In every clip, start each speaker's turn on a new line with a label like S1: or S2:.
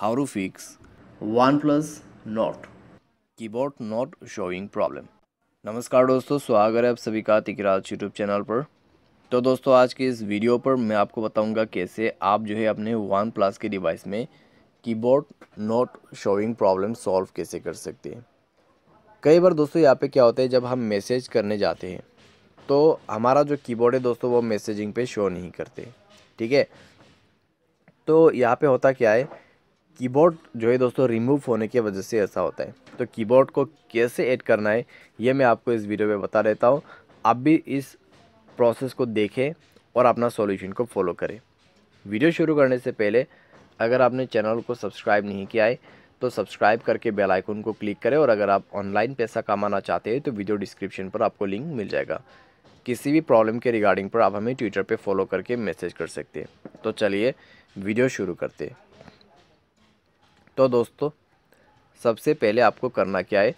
S1: how to fix OnePlus Nord keyboard not showing problem नमस्कार दोस्तों स्वागत है आप सभी का तिकराज यूट्यूब चैनल पर तो दोस्तों आज के इस वीडियो पर मैं आपको बताऊंगा कैसे आप जो है अपने वन प्लस के डिवाइस में keyboard not showing problem solve कैसे कर सकते हैं कई बार दोस्तों यहाँ पे क्या होता है जब हम मैसेज करने जाते हैं तो हमारा जो कीबोर्ड है दोस्तों वो मैसेजिंग पे शो नहीं करते ठीक है तो यहाँ पे होता क्या है कीबोर्ड जो है दोस्तों रिमूव होने की वजह से ऐसा होता है तो कीबोर्ड को कैसे ऐड करना है ये मैं आपको इस वीडियो में बता देता हूँ आप भी इस प्रोसेस को देखें और अपना सॉल्यूशन को फॉलो करें वीडियो शुरू करने से पहले अगर आपने चैनल को सब्सक्राइब नहीं किया है तो सब्सक्राइब करके बेल आइकन को क्लिक करें और अगर आप ऑनलाइन पैसा कमाना चाहते हैं तो वीडियो डिस्क्रिप्शन पर आपको लिंक मिल जाएगा किसी भी प्रॉब्लम के रिगार्डिंग पर आप हमें ट्विटर पर फॉलो करके मैसेज कर सकते हैं तो चलिए वीडियो शुरू करते हैं तो दोस्तों सबसे पहले आपको करना क्या है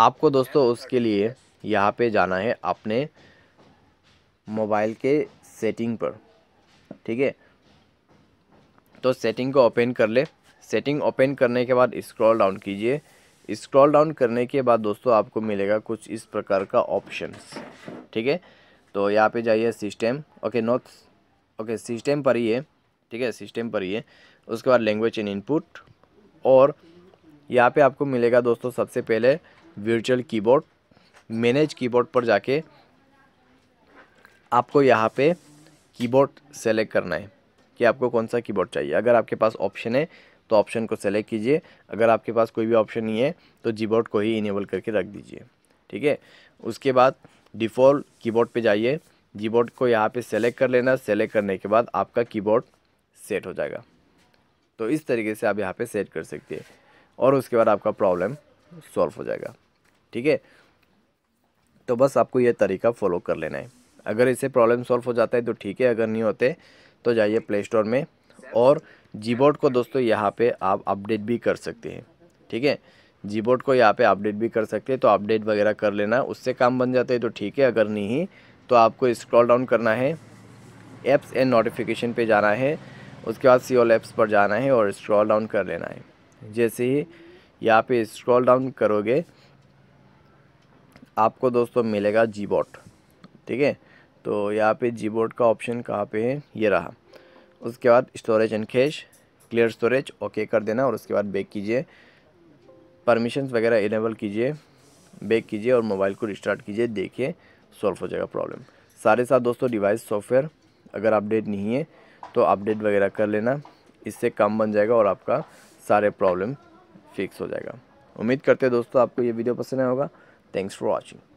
S1: आपको दोस्तों उसके लिए यहाँ पे जाना है अपने मोबाइल के सेटिंग पर ठीक है तो सेटिंग को ओपन कर ले सेटिंग ओपन करने के बाद स्क्रॉल डाउन कीजिए स्क्रॉल डाउन करने के बाद दोस्तों आपको मिलेगा कुछ इस प्रकार का ऑप्शंस ठीक है तो यहाँ पे जाइए system okay note okay system पर ही है ठीक है सिस्टम पर ही है उसके बाद लैंग्वेज एंड इनपुट और यहाँ पे आपको मिलेगा दोस्तों सबसे पहले वर्चुअल कीबोर्ड मैनेज कीबोर्ड पर जाके आपको यहाँ पे कीबोर्ड सेलेक्ट करना है कि आपको कौन सा कीबोर्ड चाहिए अगर आपके पास ऑप्शन है तो ऑप्शन को सेलेक्ट कीजिए अगर आपके पास कोई भी ऑप्शन नहीं है तो जीबोर्ड को ही इनेबल करके रख दीजिए ठीक है उसके बाद डिफ़ॉल्ट कीबोर्ड पे जाइए जीबोर्ड को यहाँ पे सेलेक्ट कर लेना सेलेक्ट करने के बाद आपका कीबोर्ड सेट हो जाएगा तो इस तरीके से आप यहाँ पे सेट कर सकते हैं और उसके बाद आपका प्रॉब्लम सॉल्व हो जाएगा ठीक है तो बस आपको यह तरीका फॉलो कर लेना है अगर इसे प्रॉब्लम सॉल्व हो जाता है तो ठीक है अगर नहीं होते तो जाइए प्ले स्टोर में और जी को दोस्तों यहाँ पर आप अपडेट भी कर सकते हैं ठीक है जी को यहाँ पर अपडेट भी कर सकते हैं तो अपडेट वगैरह कर लेना उससे काम बन जाता है तो ठीक है अगर नहीं तो आपको स्क्रॉल डाउन करना है एप्स एंड नोटिफिकेशन पे जाना है उसके बाद सी ओ लेप्स पर जाना है और स्क्रॉल डाउन कर लेना है जैसे ही यहाँ पे स्क्रॉल डाउन करोगे आपको दोस्तों मिलेगा जी बोट ठीक है तो यहाँ पे जी बोट का ऑप्शन कहाँ पे है ये रहा उसके बाद storage and cache clear storage okay कर देना और उसके बाद बैक कीजिए परमिशन वगैरह इनेबल कीजिए बैक कीजिए और मोबाइल को रिस्टार्ट कीजिए देखिए सॉल्व हो जाएगा प्रॉब्लम सारे साथ दोस्तों डिवाइस सॉफ्टवेयर अगर अपडेट नहीं है तो अपडेट वगैरह कर लेना इससे काम बन जाएगा और आपका सारे प्रॉब्लम फिक्स हो जाएगा उम्मीद करते हैं दोस्तों आपको ये वीडियो पसंद आया होगा थैंक्स फॉर वॉचिंग